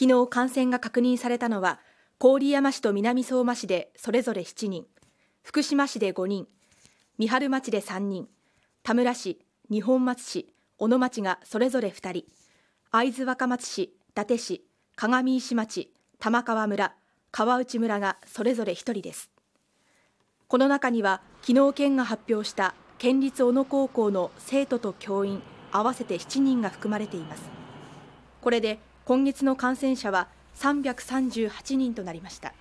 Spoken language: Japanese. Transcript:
昨日感染が確認されたのは郡山市と南相馬市でそれぞれ7人福島市で5人三春町で3人田村市二本松市小野町がそれぞれ2人会津若松市伊達市鏡石町玉川村川内村がそれぞれ1人ですこの中には昨日県が発表した県立小野高校の生徒と教員合わせて7人が含まれていますこれで今月の感染者は338人となりました。